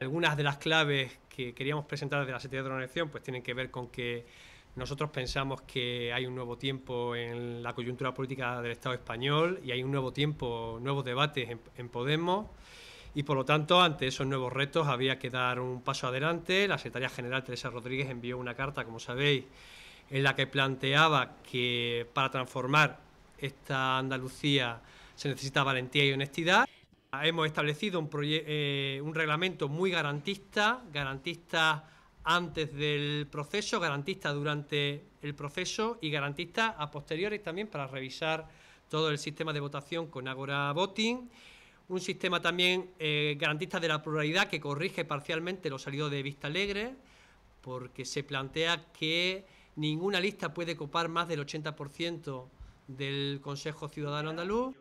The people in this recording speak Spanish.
Algunas de las claves que queríamos presentar desde la Secretaría de Organización pues tienen que ver con que nosotros pensamos que hay un nuevo tiempo en la coyuntura política del Estado español y hay un nuevo tiempo, nuevos debates en Podemos y por lo tanto ante esos nuevos retos había que dar un paso adelante. La secretaria general Teresa Rodríguez envió una carta, como sabéis, en la que planteaba que para transformar esta Andalucía se necesita valentía y honestidad. Ah, hemos establecido eh, un, reglamento muy garantista, garantista antes del proceso, garantista durante el proceso y garantista a posteriores también para revisar todo el sistema de votación con Agora Voting. Un sistema también eh, garantista de la pluralidad que corrige parcialmente los salidos de Vista Alegre, porque se plantea que ninguna lista puede copar más del 80% del Consejo Ciudadano Andaluz.